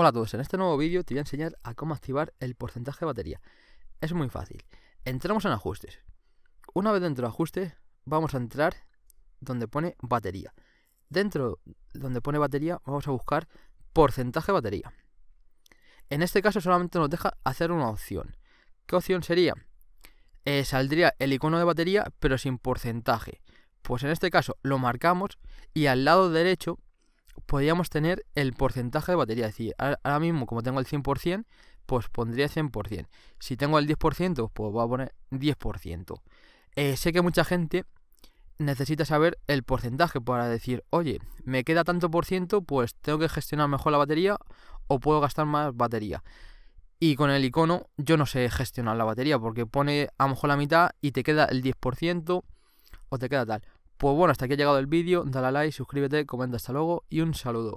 Hola a todos, en este nuevo vídeo te voy a enseñar a cómo activar el porcentaje de batería. Es muy fácil. Entramos en ajustes. Una vez dentro de ajustes, vamos a entrar donde pone batería. Dentro donde pone batería, vamos a buscar porcentaje de batería. En este caso solamente nos deja hacer una opción. ¿Qué opción sería? Eh, saldría el icono de batería, pero sin porcentaje. Pues en este caso lo marcamos y al lado derecho podríamos tener el porcentaje de batería. Es decir, ahora mismo como tengo el 100%, pues pondría 100%. Si tengo el 10%, pues voy a poner 10%. Eh, sé que mucha gente necesita saber el porcentaje para decir, oye, me queda tanto por ciento, pues tengo que gestionar mejor la batería o puedo gastar más batería. Y con el icono yo no sé gestionar la batería porque pone a lo mejor la mitad y te queda el 10% o te queda tal. Pues bueno, hasta aquí ha llegado el vídeo, dale a like, suscríbete, comenta hasta luego y un saludo.